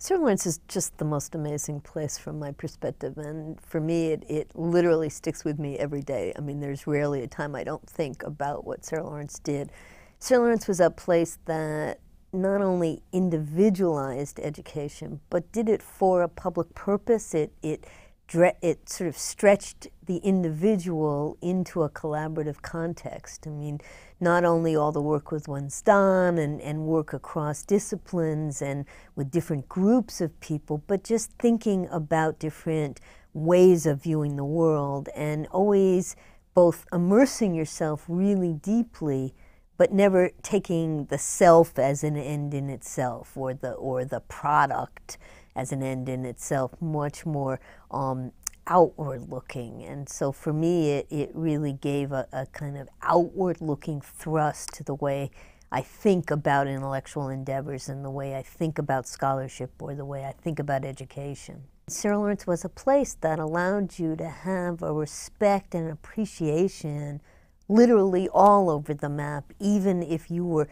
Sir Lawrence is just the most amazing place from my perspective. And for me, it, it literally sticks with me every day. I mean, there's rarely a time I don't think about what Sir Lawrence did. Sir Lawrence was a place that not only individualized education, but did it for a public purpose. It, it it sort of stretched the individual into a collaborative context. I mean, not only all the work with one's done and, and work across disciplines and with different groups of people, but just thinking about different ways of viewing the world and always both immersing yourself really deeply but never taking the self as an end in itself or the or the product as an end in itself, much more um, outward looking. And so for me, it, it really gave a, a kind of outward looking thrust to the way I think about intellectual endeavors and the way I think about scholarship or the way I think about education. Sarah Lawrence was a place that allowed you to have a respect and appreciation literally all over the map, even if you were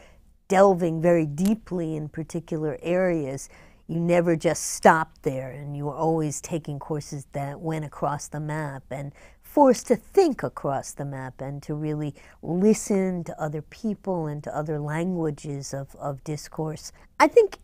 delving very deeply in particular areas you never just stopped there and you were always taking courses that went across the map and forced to think across the map and to really listen to other people and to other languages of, of discourse. I think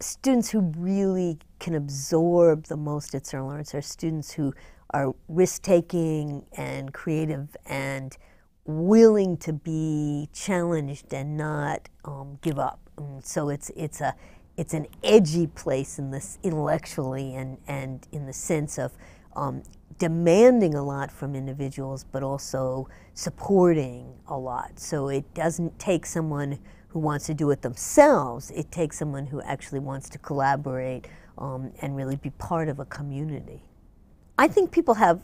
students who really can absorb the most at Sir Lawrence are students who are risk taking and creative and willing to be challenged and not um, give up. And so it's it's a it's an edgy place in this intellectually and, and in the sense of um, demanding a lot from individuals, but also supporting a lot. So it doesn't take someone who wants to do it themselves, it takes someone who actually wants to collaborate um, and really be part of a community. I think people have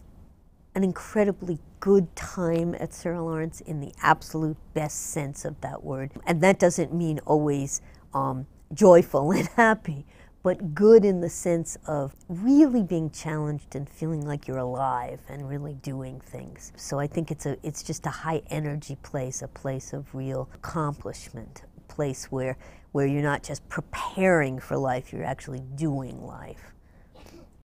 an incredibly good time at Sarah Lawrence in the absolute best sense of that word. And that doesn't mean always um, joyful and happy, but good in the sense of really being challenged and feeling like you're alive and really doing things. So I think it's a it's just a high energy place, a place of real accomplishment, a place where where you're not just preparing for life, you're actually doing life.